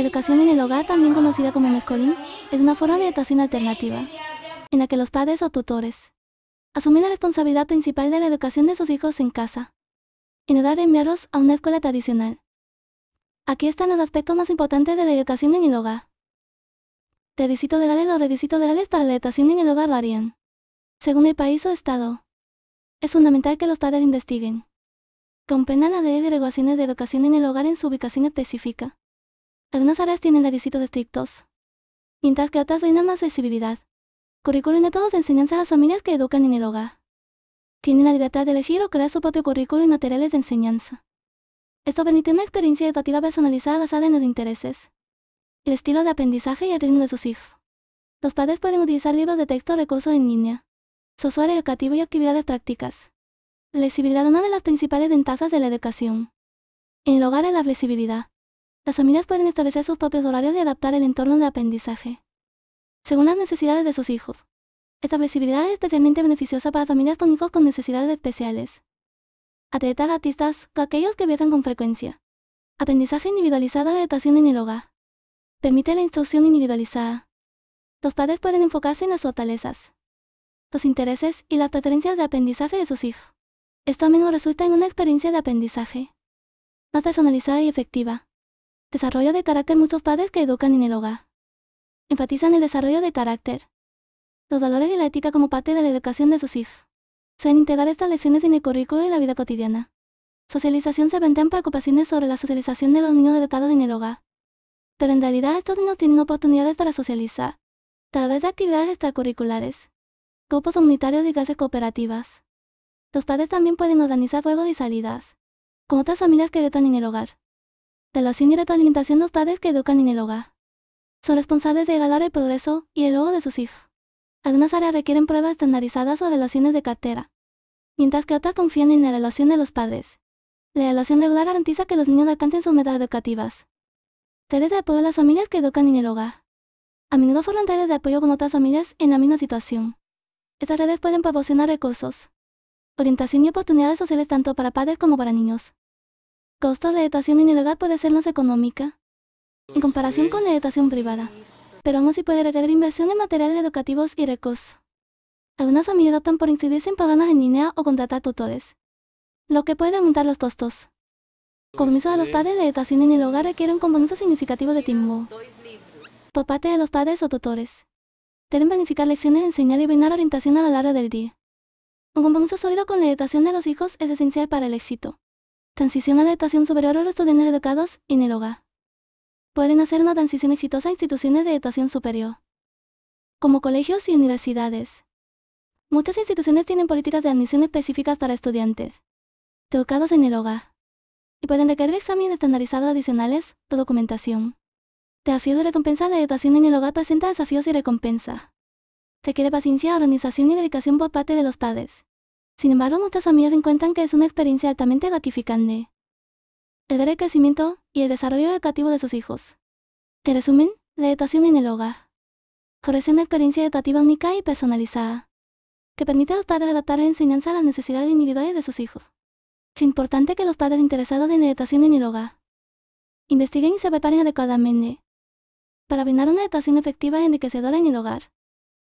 educación en el hogar, también conocida como Mercolín, es una forma de educación alternativa, en la que los padres o tutores asumen la responsabilidad principal de la educación de sus hijos en casa, en lugar de enviarlos a una escuela tradicional. Aquí están los aspectos más importantes de la educación en el hogar. De requisitos legales o requisitos legales para la educación en el hogar varían. Según el país o estado, es fundamental que los padres investiguen. Con la de de de educación en el hogar en su ubicación específica. Algunas áreas tienen requisitos estrictos, mientras que otras nada más accesibilidad. Currículum de todos enseñanza a las familias que educan en el hogar. Tienen la libertad de elegir o crear su propio currículo y materiales de enseñanza. Esto permite una experiencia educativa personalizada basada en los intereses, el estilo de aprendizaje y el ritmo de sus hijos. Los padres pueden utilizar libros de texto o recursos en línea, software educativo y actividades prácticas. Flexibilidad una de las principales ventajas de la educación. En el hogar es la flexibilidad. Las familias pueden establecer sus propios horarios y adaptar el entorno de aprendizaje según las necesidades de sus hijos. Esta flexibilidad es especialmente beneficiosa para familias con hijos con necesidades especiales. Atletas, artistas o aquellos que viajan con frecuencia. Aprendizaje individualizado la educación en el hogar. Permite la instrucción individualizada. Los padres pueden enfocarse en las fortalezas, los intereses y las preferencias de aprendizaje de sus hijos. Esto a menudo resulta en una experiencia de aprendizaje más personalizada y efectiva. Desarrollo de carácter. Muchos padres que educan en el hogar enfatizan el desarrollo de carácter, los valores y la ética como parte de la educación de sus hijos. Se integrar estas lecciones en el currículo y la vida cotidiana. Socialización se venden preocupaciones sobre la socialización de los niños educados en el hogar. Pero en realidad estos niños tienen oportunidades para socializar, través de actividades extracurriculares, grupos comunitarios y clases cooperativas. Los padres también pueden organizar juegos y salidas, con otras familias que educan en el hogar. Relación y retroalimentación de los padres que educan en el hogar. Son responsables de evaluar el progreso y el logo de sus hijos. Algunas áreas requieren pruebas estandarizadas o relaciones de cartera, mientras que otras confían en la relación de los padres. La relación regular garantiza que los niños alcancen sus metas educativas. Tareas de apoyo a las familias que educan en el hogar. A menudo forman redes de apoyo con otras familias en la misma situación. Estas redes pueden proporcionar recursos, orientación y oportunidades sociales tanto para padres como para niños costos, la educación en el hogar puede ser más económica en pues comparación con la educación privada, pero aún así puede retener inversión en materiales educativos y recursos. Algunas familias optan por inscribirse en paganas en línea o contratar tutores, lo que puede aumentar los costos. Compromiso de los pues padres de educación en el hogar requiere un compromiso significativo de tiempo por parte de los padres o tutores. Deben planificar lecciones, enseñar y brindar orientación a lo largo del día. Un compromiso sólido con la educación de los hijos es esencial para el éxito. Transición a la educación superior o los estudiantes educados en el hogar. Pueden hacer una transición exitosa a instituciones de educación superior, como colegios y universidades. Muchas instituciones tienen políticas de admisión específicas para estudiantes educados en el hogar y pueden requerir exámenes estandarizados adicionales o documentación. desafío de recompensa La educación en el hogar presenta desafíos y recompensa. Requiere paciencia, organización y dedicación por parte de los padres sin embargo, muchas familias encuentran que es una experiencia altamente gratificante. El el crecimiento y el desarrollo educativo de sus hijos. Que resumen, la educación en el hogar. Ofrece una experiencia educativa única y personalizada, que permite a los padres adaptar la enseñanza a las necesidades individuales de sus hijos. Es importante que los padres interesados en la educación en el hogar investiguen y se preparen adecuadamente para brindar una educación efectiva y enriquecedora en el hogar.